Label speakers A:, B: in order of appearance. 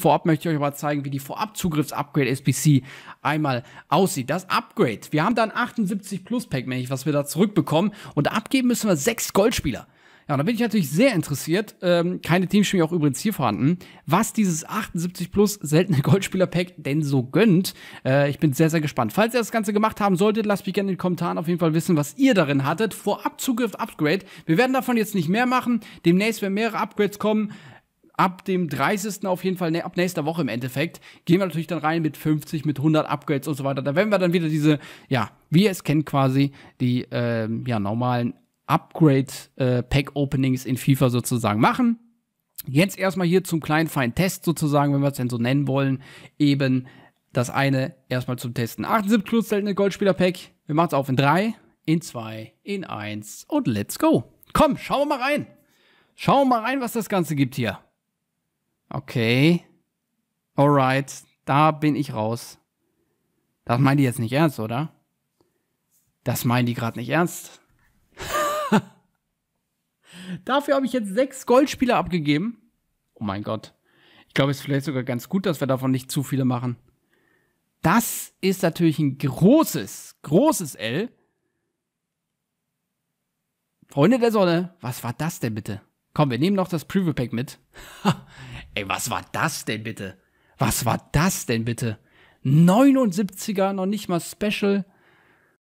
A: Vorab möchte ich euch aber zeigen, wie die vorab upgrade SPC einmal aussieht. Das Upgrade. Wir haben da ein 78 plus Pack, was wir da zurückbekommen. Und abgeben müssen wir sechs Goldspieler. Ja, und da bin ich natürlich sehr interessiert, ähm, keine Teamstimme auch übrigens hier vorhanden, was dieses 78 plus seltene Goldspieler-Pack denn so gönnt. Äh, ich bin sehr, sehr gespannt. Falls ihr das Ganze gemacht haben solltet, lasst mich gerne in den Kommentaren auf jeden Fall wissen, was ihr darin hattet. vorabzugriff Upgrade. Wir werden davon jetzt nicht mehr machen. Demnächst werden mehrere Upgrades kommen ab dem 30. auf jeden Fall, ne, ab nächster Woche im Endeffekt, gehen wir natürlich dann rein mit 50, mit 100 Upgrades und so weiter. Da werden wir dann wieder diese, ja, wie ihr es kennt quasi, die äh, ja, normalen Upgrade-Pack-Openings äh, in FIFA sozusagen machen. Jetzt erstmal hier zum kleinen feinen Test sozusagen, wenn wir es denn so nennen wollen, eben das eine erstmal zum Testen. 78 Plus seltene Goldspieler-Pack. Wir machen es auf in 3, in 2, in 1 und let's go. Komm, schauen wir mal rein. Schauen wir mal rein, was das Ganze gibt hier. Okay. Alright. Da bin ich raus. Das meinen die jetzt nicht ernst, oder? Das meinen die gerade nicht ernst. Dafür habe ich jetzt sechs Goldspieler abgegeben. Oh mein Gott. Ich glaube, es ist vielleicht sogar ganz gut, dass wir davon nicht zu viele machen. Das ist natürlich ein großes, großes L. Freunde der Sonne, was war das denn bitte? Komm, wir nehmen noch das Preview Pack mit. Ey, was war das denn bitte? Was war das denn bitte? 79er, noch nicht mal Special.